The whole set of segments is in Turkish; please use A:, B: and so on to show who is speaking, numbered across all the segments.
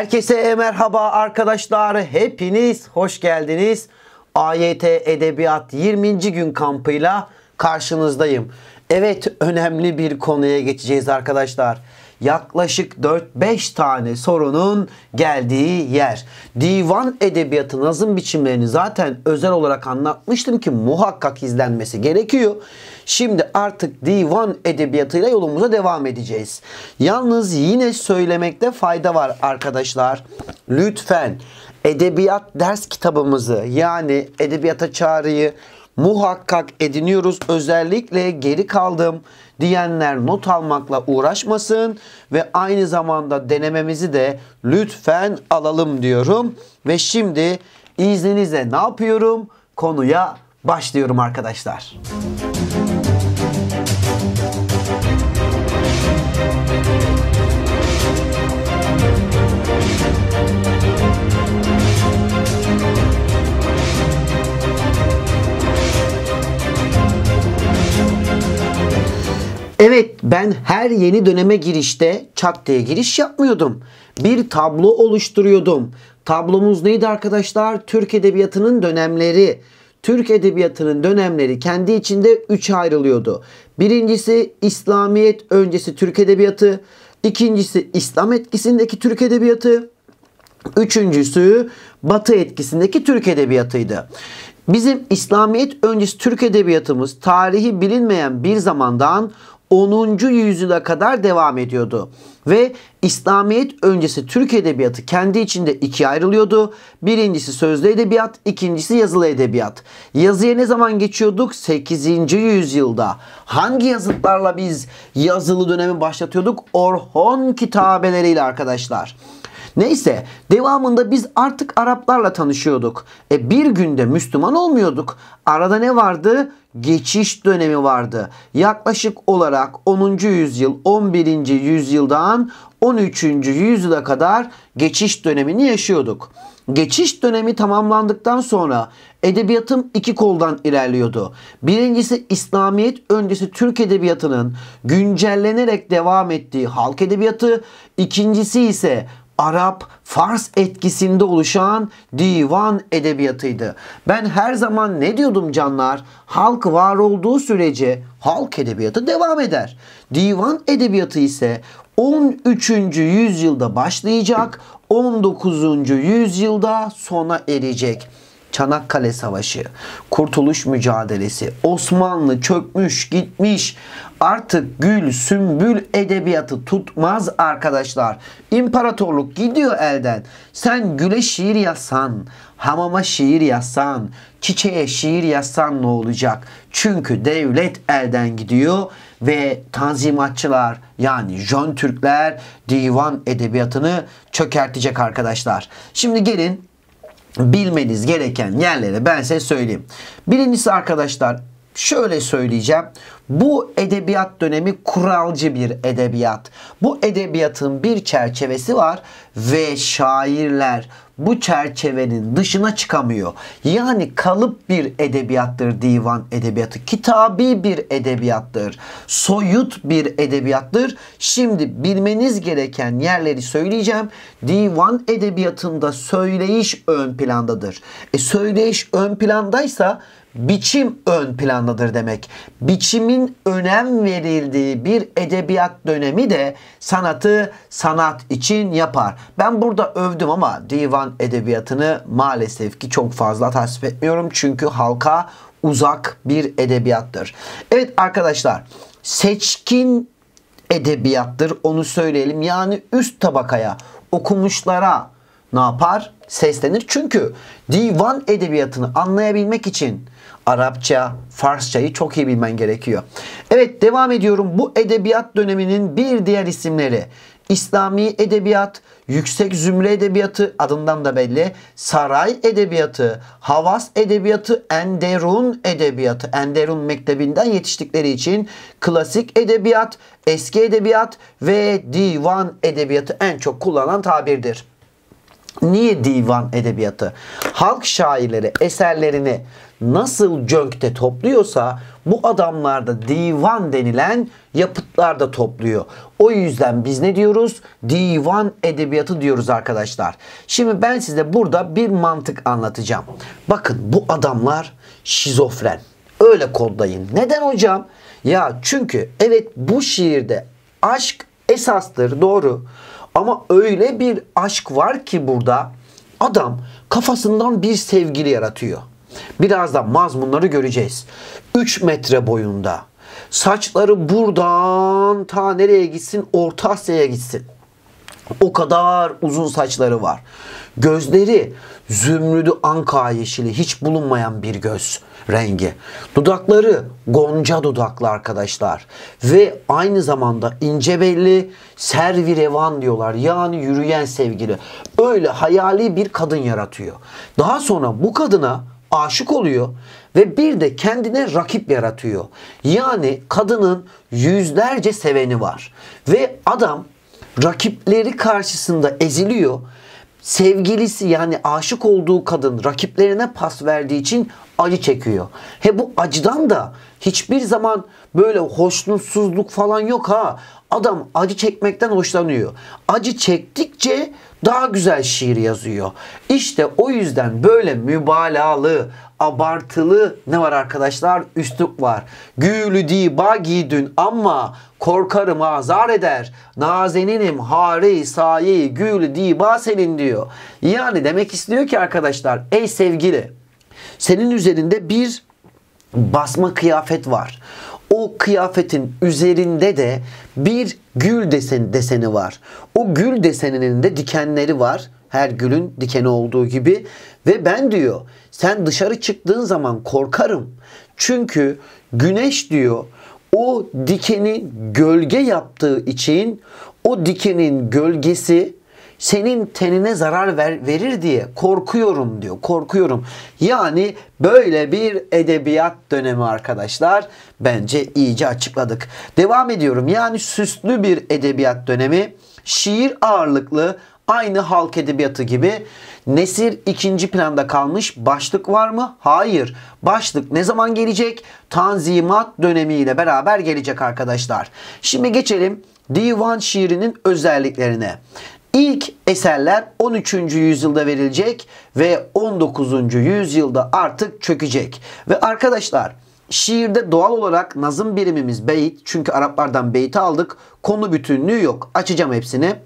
A: Herkese merhaba arkadaşlar. Hepiniz hoş geldiniz. AYT Edebiyat 20. gün kampıyla karşınızdayım. Evet önemli bir konuya geçeceğiz arkadaşlar yaklaşık 4-5 tane sorunun geldiği yer. Divan edebiyatı nazım biçimlerini zaten özel olarak anlatmıştım ki muhakkak izlenmesi gerekiyor. Şimdi artık divan edebiyatıyla yolumuza devam edeceğiz. Yalnız yine söylemekte fayda var arkadaşlar. Lütfen edebiyat ders kitabımızı yani edebiyata çağrıyı muhakkak ediniyoruz. Özellikle geri kaldım diyenler not almakla uğraşmasın ve aynı zamanda denememizi de lütfen alalım diyorum. Ve şimdi izninizle ne yapıyorum? Konuya başlıyorum arkadaşlar. Müzik Evet ben her yeni döneme girişte çat giriş yapmıyordum. Bir tablo oluşturuyordum. Tablomuz neydi arkadaşlar? Türk Edebiyatı'nın dönemleri. Türk Edebiyatı'nın dönemleri kendi içinde 3 ayrılıyordu. Birincisi İslamiyet öncesi Türk Edebiyatı. İkincisi İslam etkisindeki Türk Edebiyatı. Üçüncüsü Batı etkisindeki Türk Edebiyatı'ydı. Bizim İslamiyet öncesi Türk Edebiyatımız tarihi bilinmeyen bir zamandan 10. yüzyıla kadar devam ediyordu. Ve İslamiyet öncesi Türk edebiyatı kendi içinde ikiye ayrılıyordu. Birincisi sözlü edebiyat, ikincisi yazılı edebiyat. Yazıya ne zaman geçiyorduk? 8. yüzyılda. Hangi yazıtlarla biz yazılı dönemi başlatıyorduk? Orhon kitabeleriyle arkadaşlar. Neyse devamında biz artık Araplarla tanışıyorduk. E bir günde Müslüman olmuyorduk. Arada ne vardı? geçiş dönemi vardı. Yaklaşık olarak 10. yüzyıl 11. yüzyıldan 13. yüzyıla kadar geçiş dönemini yaşıyorduk. Geçiş dönemi tamamlandıktan sonra edebiyatım iki koldan ilerliyordu. Birincisi İslamiyet öncesi Türk edebiyatının güncellenerek devam ettiği halk edebiyatı, ikincisi ise Arap, Fars etkisinde oluşan divan edebiyatıydı. Ben her zaman ne diyordum canlar? Halk var olduğu sürece halk edebiyatı devam eder. Divan edebiyatı ise 13. yüzyılda başlayacak, 19. yüzyılda sona erecek. Çanakkale Savaşı, Kurtuluş Mücadelesi, Osmanlı çökmüş gitmiş artık gül sümbül edebiyatı tutmaz arkadaşlar. İmparatorluk gidiyor elden. Sen güle şiir yazsan, hamama şiir yazsan, çiçeğe şiir yazsan ne olacak? Çünkü devlet elden gidiyor ve tanzimatçılar yani Jön Türkler divan edebiyatını çökertecek arkadaşlar. Şimdi gelin bilmeniz gereken yerleri ben size söyleyeyim. Birincisi arkadaşlar şöyle söyleyeceğim. Bu edebiyat dönemi kuralcı bir edebiyat. Bu edebiyatın bir çerçevesi var ve şairler bu çerçevenin dışına çıkamıyor. Yani kalıp bir edebiyattır divan edebiyatı. Kitabi bir edebiyattır. Soyut bir edebiyattır. Şimdi bilmeniz gereken yerleri söyleyeceğim. Divan edebiyatında söyleyiş ön plandadır. E söyleyiş ön plandaysa biçim ön plandadır demek. Biçimin önem verildiği bir edebiyat dönemi de sanatı sanat için yapar. Ben burada övdüm ama divan edebiyatını maalesef ki çok fazla tasvip etmiyorum. Çünkü halka uzak bir edebiyattır. Evet arkadaşlar seçkin edebiyattır onu söyleyelim. Yani üst tabakaya, okumuşlara, ne yapar? Seslenir. Çünkü divan edebiyatını anlayabilmek için Arapça, Farsçayı çok iyi bilmen gerekiyor. Evet devam ediyorum. Bu edebiyat döneminin bir diğer isimleri İslami edebiyat, yüksek zümre edebiyatı adından da belli, saray edebiyatı, havas edebiyatı, enderun edebiyatı, enderun mektebinden yetiştikleri için klasik edebiyat, eski edebiyat ve divan edebiyatı en çok kullanılan tabirdir. Niye divan edebiyatı halk şairleri eserlerini nasıl cönkte topluyorsa bu adamlar da divan denilen yapıtlarda topluyor. O yüzden biz ne diyoruz? Divan edebiyatı diyoruz arkadaşlar. Şimdi ben size burada bir mantık anlatacağım. Bakın bu adamlar şizofren. Öyle kodlayın. Neden hocam? Ya çünkü evet bu şiirde aşk esastır doğru. Ama öyle bir aşk var ki burada adam kafasından bir sevgili yaratıyor. Birazdan mazmunları göreceğiz. 3 metre boyunda. Saçları buradan ta nereye gitsin? Orta Asya'ya gitsin. O kadar uzun saçları var. Gözleri zümrüdü anka yeşili hiç bulunmayan bir göz rengi. Dudakları gonca dudaklı arkadaşlar. Ve aynı zamanda ince belli servi diyorlar. Yani yürüyen sevgili. Öyle hayali bir kadın yaratıyor. Daha sonra bu kadına aşık oluyor ve bir de kendine rakip yaratıyor. Yani kadının yüzlerce seveni var. Ve adam rakipleri karşısında eziliyor. Sevgilisi yani aşık olduğu kadın rakiplerine pas verdiği için acı çekiyor. He bu acıdan da hiçbir zaman böyle hoşnutsuzluk falan yok ha. Adam acı çekmekten hoşlanıyor. Acı çektikçe daha güzel şiir yazıyor. İşte o yüzden böyle mübalağalı, abartılı ne var arkadaşlar? Üslup var. Gülü diba giydün ama korkarım azar eder. Nazeninim hari sayi gülü diba senin diyor. Yani demek istiyor ki arkadaşlar ey sevgili senin üzerinde bir basma kıyafet var. O kıyafetin üzerinde de bir gül desen, deseni var. O gül deseninin de dikenleri var. Her gülün dikeni olduğu gibi ve ben diyor sen dışarı çıktığın zaman korkarım. Çünkü güneş diyor o dikeni gölge yaptığı için o dikenin gölgesi senin tenine zarar ver, verir diye korkuyorum diyor. Korkuyorum. Yani böyle bir edebiyat dönemi arkadaşlar. Bence iyice açıkladık. Devam ediyorum. Yani süslü bir edebiyat dönemi. Şiir ağırlıklı Aynı halk edebiyatı gibi Nesir ikinci planda kalmış. Başlık var mı? Hayır. Başlık ne zaman gelecek? Tanzimat dönemiyle beraber gelecek arkadaşlar. Şimdi geçelim divan şiirinin özelliklerine. İlk eserler 13. yüzyılda verilecek ve 19. yüzyılda artık çökecek. Ve arkadaşlar Şiirde doğal olarak nazım birimimiz beyit çünkü Araplardan beyti aldık. Konu bütünlüğü yok. Açacağım hepsini.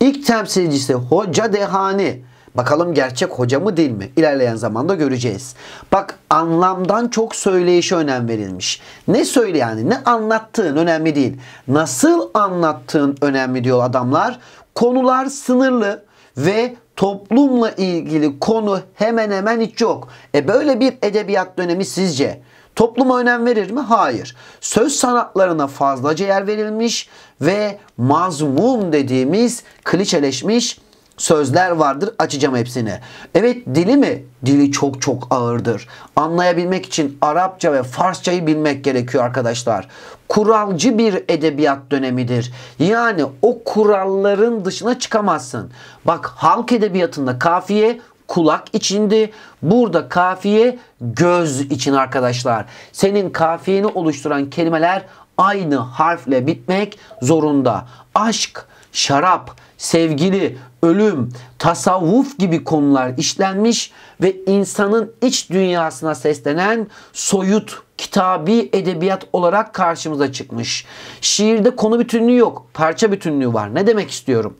A: İlk temsilcisi Hoca Dehani. Bakalım gerçek hoca mı değil mi? İlerleyen zamanda göreceğiz. Bak anlamdan çok söyleyişe önem verilmiş. Ne söyle yani ne anlattığın önemli değil. Nasıl anlattığın önemli diyor adamlar. Konular sınırlı ve toplumla ilgili konu hemen hemen hiç yok. E böyle bir edebiyat dönemi sizce Topluma önem verir mi? Hayır. Söz sanatlarına fazlaca yer verilmiş ve mazmum dediğimiz klişeleşmiş sözler vardır. Açacağım hepsini. Evet dili mi? Dili çok çok ağırdır. Anlayabilmek için Arapça ve Farsçayı bilmek gerekiyor arkadaşlar. Kuralcı bir edebiyat dönemidir. Yani o kuralların dışına çıkamazsın. Bak halk edebiyatında kafiye kulak içindi. Burada kafiye göz için arkadaşlar. Senin kafiyeni oluşturan kelimeler aynı harfle bitmek zorunda. Aşk, şarap, sevgili, ölüm, tasavvuf gibi konular işlenmiş ve insanın iç dünyasına seslenen soyut kitabi edebiyat olarak karşımıza çıkmış. Şiirde konu bütünlüğü yok, parça bütünlüğü var. Ne demek istiyorum?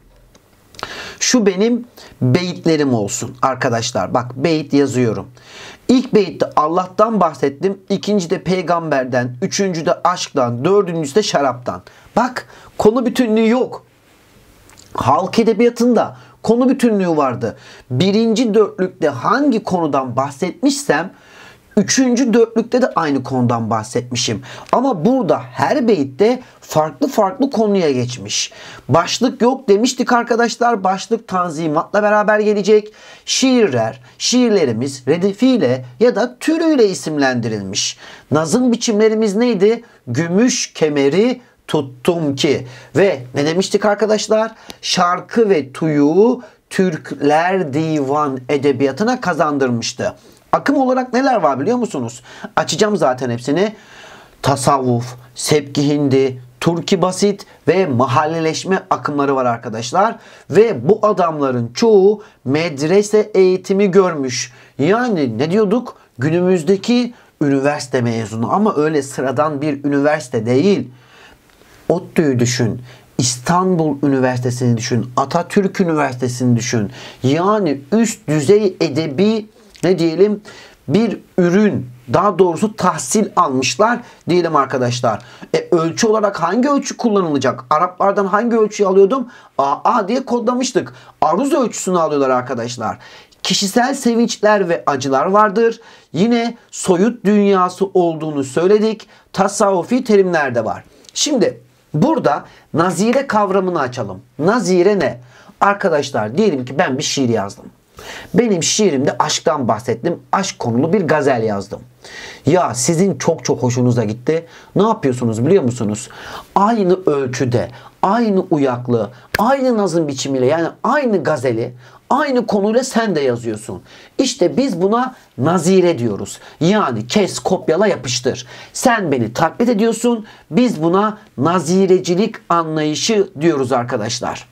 A: Şu benim beyitlerim olsun arkadaşlar. Bak beyit yazıyorum. İlk beyitte Allah'tan bahsettim. İkinci de peygamberden. Üçüncü de aşktan. Dördüncüsü de şaraptan. Bak konu bütünlüğü yok. Halk edebiyatında konu bütünlüğü vardı. Birinci dörtlükte hangi konudan bahsetmişsem üçüncü dörtlükte de aynı konudan bahsetmişim. Ama burada her beyitte farklı farklı konuya geçmiş. Başlık yok demiştik arkadaşlar. Başlık tanzimatla beraber gelecek. Şiirler, şiirlerimiz redifiyle ya da türüyle isimlendirilmiş. Nazım biçimlerimiz neydi? Gümüş kemeri tuttum ki. Ve ne demiştik arkadaşlar? Şarkı ve tuyu Türkler Divan Edebiyatı'na kazandırmıştı. Akım olarak neler var biliyor musunuz? Açacağım zaten hepsini. Tasavvuf, Sepki Hindi, Turki basit ve mahalleleşme akımları var arkadaşlar. Ve bu adamların çoğu medrese eğitimi görmüş. Yani ne diyorduk? Günümüzdeki üniversite mezunu ama öyle sıradan bir üniversite değil. ODTÜ'yü düşün. İstanbul Üniversitesi'ni düşün. Atatürk Üniversitesi'ni düşün. Yani üst düzey edebi ne diyelim bir ürün daha doğrusu tahsil almışlar diyelim arkadaşlar. E, ölçü olarak hangi ölçü kullanılacak? Araplardan hangi ölçüyü alıyordum? AA diye kodlamıştık. Aruz ölçüsünü alıyorlar arkadaşlar. Kişisel sevinçler ve acılar vardır. Yine soyut dünyası olduğunu söyledik. Tasavvufi terimler de var. Şimdi burada nazire kavramını açalım. Nazire ne? Arkadaşlar diyelim ki ben bir şiir yazdım. Benim şiirimde aşktan bahsettim. Aşk konulu bir gazel yazdım. Ya sizin çok çok hoşunuza gitti. Ne yapıyorsunuz biliyor musunuz? Aynı ölçüde, aynı uyaklı, aynı nazım biçimiyle yani aynı gazeli aynı konuyla sen de yazıyorsun. İşte biz buna nazire diyoruz. Yani kes, kopyala, yapıştır. Sen beni taklit ediyorsun. Biz buna nazirecilik anlayışı diyoruz arkadaşlar.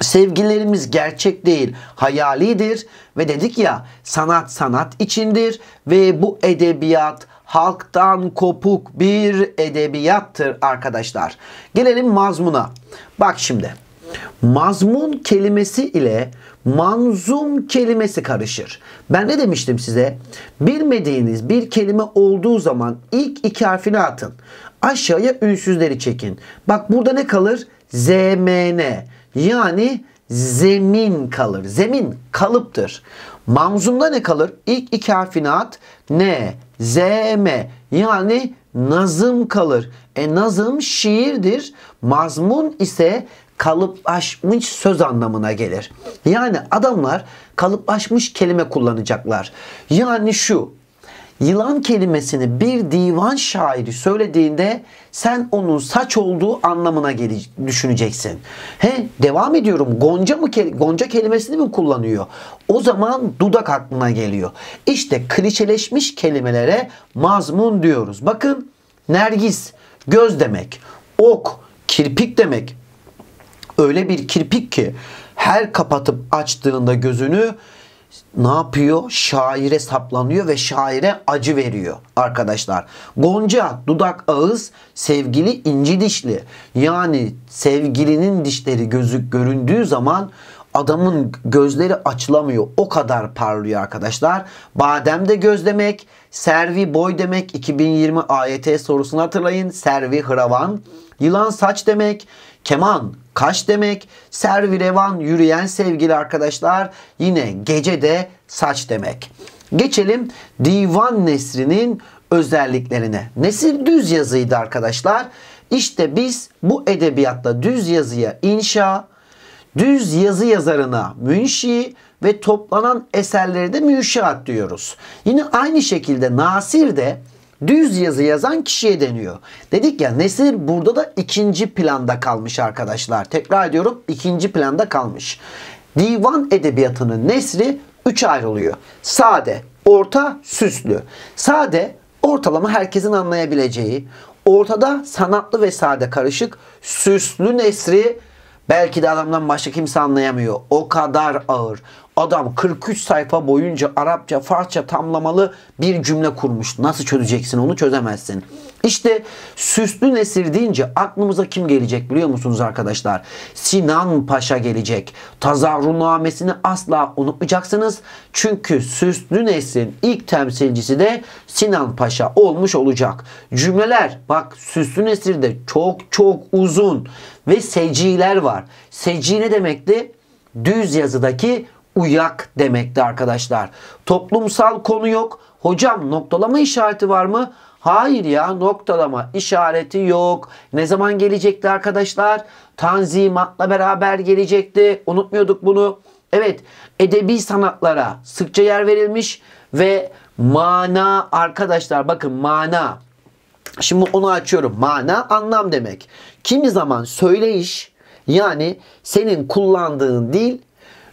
A: Sevgilerimiz gerçek değil, hayalidir ve dedik ya sanat sanat içindir ve bu edebiyat halktan kopuk bir edebiyattır arkadaşlar. Gelelim mazmuna. Bak şimdi. Mazmun kelimesi ile manzum kelimesi karışır. Ben ne demiştim size? Bilmediğiniz bir kelime olduğu zaman ilk iki harfini atın. Aşağıya ünsüzleri çekin. Bak burada ne kalır? ZMN. Yani zemin kalır. Zemin kalıptır. Mamzumda ne kalır? İlk iki harfini at. Ne? Z, M. Yani nazım kalır. E nazım şiirdir. Mazmun ise kalıplaşmış söz anlamına gelir. Yani adamlar kalıplaşmış kelime kullanacaklar. Yani şu yılan kelimesini bir divan şairi söylediğinde sen onun saç olduğu anlamına gele, düşüneceksin. He devam ediyorum. Gonca mı Gonca kelimesini mi kullanıyor? O zaman dudak aklına geliyor. İşte klişeleşmiş kelimelere mazmun diyoruz. Bakın nergis göz demek, ok, kirpik demek. Öyle bir kirpik ki her kapatıp açtığında gözünü ne yapıyor? Şaire saplanıyor ve şaire acı veriyor arkadaşlar. Gonca dudak ağız sevgili inci dişli. Yani sevgilinin dişleri gözük göründüğü zaman adamın gözleri açılamıyor. O kadar parlıyor arkadaşlar. Badem de göz demek, servi boy demek. 2020 AYT sorusunu hatırlayın. Servi hıravan. Yılan saç demek. Keman kaş demek. Servirevan yürüyen sevgili arkadaşlar yine gece de saç demek. Geçelim divan nesrinin özelliklerine. Nesir düz yazıydı arkadaşlar. İşte biz bu edebiyatta düz yazıya inşa, düz yazı yazarına münşi ve toplanan eserleri de münşiat diyoruz. Yine aynı şekilde Nasir de düz yazı yazan kişiye deniyor. Dedik ya nesir burada da ikinci planda kalmış arkadaşlar. Tekrar ediyorum ikinci planda kalmış. Divan edebiyatının nesri 3 ayrılıyor. Sade, orta, süslü. Sade ortalama herkesin anlayabileceği. Ortada sanatlı ve sade karışık. Süslü nesri Belki de adamdan başka kimse anlayamıyor. O kadar ağır. Adam 43 sayfa boyunca Arapça, Farsça tamlamalı bir cümle kurmuş. Nasıl çözeceksin onu çözemezsin. İşte süslü nesir deyince aklımıza kim gelecek biliyor musunuz arkadaşlar? Sinan Paşa gelecek. Tazarrunamesini asla unutmayacaksınız. Çünkü süslü nesrin ilk temsilcisi de Sinan Paşa olmuş olacak. Cümleler bak süslü nesirde çok çok uzun ve seciler var. Seci ne demekti? Düz yazıdaki uyak demekti arkadaşlar. Toplumsal konu yok. Hocam noktalama işareti var mı? Hayır ya noktalama işareti yok. Ne zaman gelecekti arkadaşlar? Tanzimatla beraber gelecekti. Unutmuyorduk bunu. Evet edebi sanatlara sıkça yer verilmiş ve mana arkadaşlar bakın mana. Şimdi onu açıyorum. Mana anlam demek. Kimi zaman söyleyiş yani senin kullandığın dil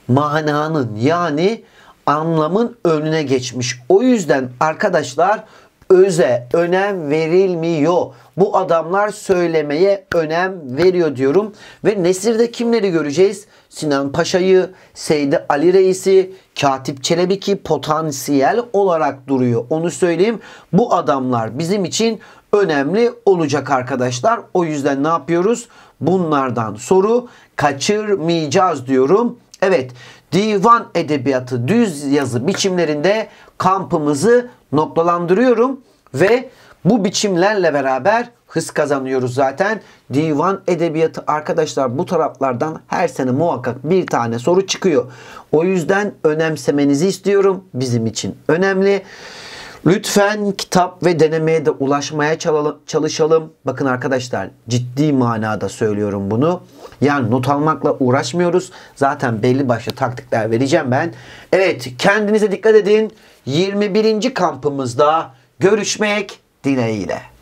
A: mananın yani anlamın önüne geçmiş. O yüzden arkadaşlar öze önem verilmiyor. Bu adamlar söylemeye önem veriyor diyorum. Ve Nesir'de kimleri göreceğiz? Sinan Paşa'yı, Seydi Ali Reis'i, Katip Çelebi ki potansiyel olarak duruyor. Onu söyleyeyim. Bu adamlar bizim için önemli olacak arkadaşlar. O yüzden ne yapıyoruz? Bunlardan soru kaçırmayacağız diyorum. Evet divan edebiyatı düz yazı biçimlerinde kampımızı noktalandırıyorum ve bu biçimlerle beraber hız kazanıyoruz zaten. Divan edebiyatı arkadaşlar bu taraflardan her sene muhakkak bir tane soru çıkıyor. O yüzden önemsemenizi istiyorum. Bizim için önemli. Önemli. Lütfen kitap ve denemeye de ulaşmaya çalışalım. Bakın arkadaşlar ciddi manada söylüyorum bunu. Yani not almakla uğraşmıyoruz. Zaten belli başlı taktikler vereceğim ben. Evet kendinize dikkat edin. 21. kampımızda görüşmek dileğiyle.